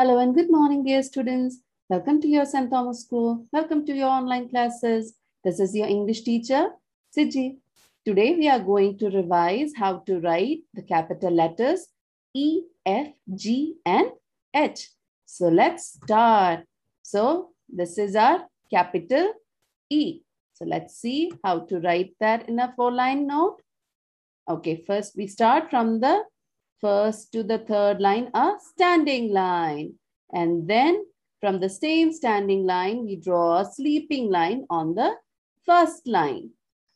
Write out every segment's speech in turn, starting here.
Hello and good morning, dear students. Welcome to your St. Thomas School. Welcome to your online classes. This is your English teacher, Siji. Today we are going to revise how to write the capital letters E, F, G and H. So let's start. So this is our capital E. So let's see how to write that in a four line note. Okay, first we start from the first to the third line, a standing line. And then from the same standing line, we draw a sleeping line on the first line.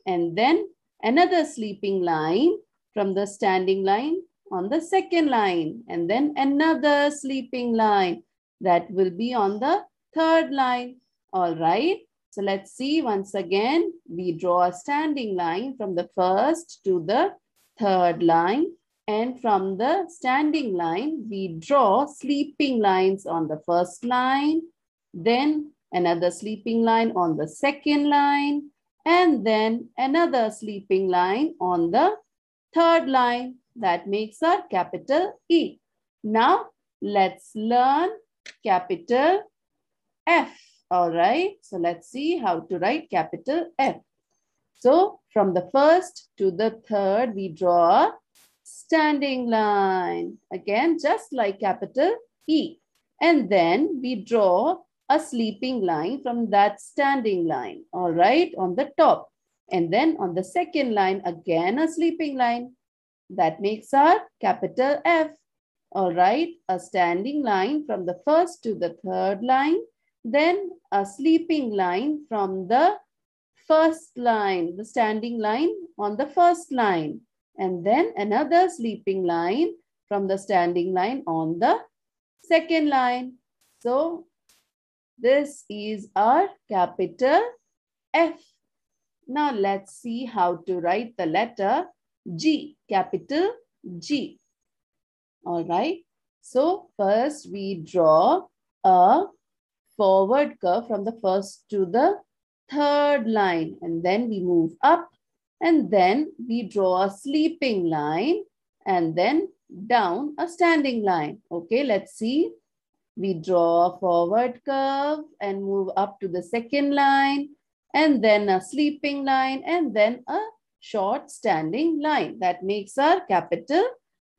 And then another sleeping line from the standing line on the second line. And then another sleeping line that will be on the third line. All right. So let's see once again, we draw a standing line from the first to the third line and from the standing line, we draw sleeping lines on the first line, then another sleeping line on the second line, and then another sleeping line on the third line. That makes our capital E. Now, let's learn capital F. All right, so let's see how to write capital F. So, from the first to the third, we draw a standing line. Again, just like capital E. And then we draw a sleeping line from that standing line, all right, on the top. And then on the second line, again a sleeping line. That makes our capital F. All right, a standing line from the first to the third line. Then a sleeping line from the first line, the standing line on the first line and then another sleeping line from the standing line on the second line. So this is our capital F. Now let's see how to write the letter G, capital G. All right. So first we draw a forward curve from the first to the third line and then we move up and then we draw a sleeping line and then down a standing line. Okay, let's see. We draw a forward curve and move up to the second line and then a sleeping line and then a short standing line. That makes our capital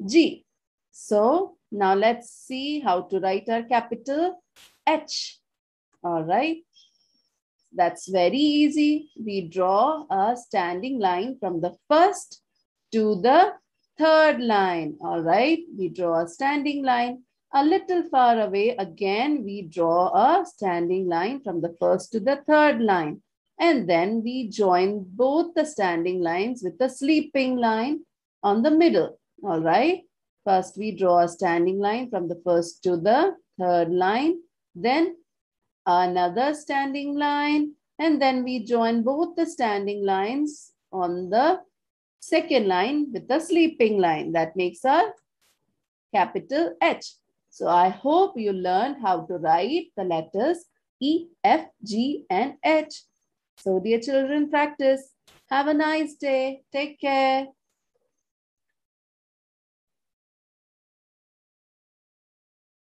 G. So now let's see how to write our capital H. All right. That's very easy. We draw a standing line from the first to the third line. All right. We draw a standing line. A little far away, again, we draw a standing line from the first to the third line. And then we join both the standing lines with the sleeping line on the middle. All right. First, we draw a standing line from the first to the third line. Then another standing line, and then we join both the standing lines on the second line with the sleeping line. That makes our capital H. So I hope you learned how to write the letters E, F, G, and H. So dear children, practice. Have a nice day. Take care.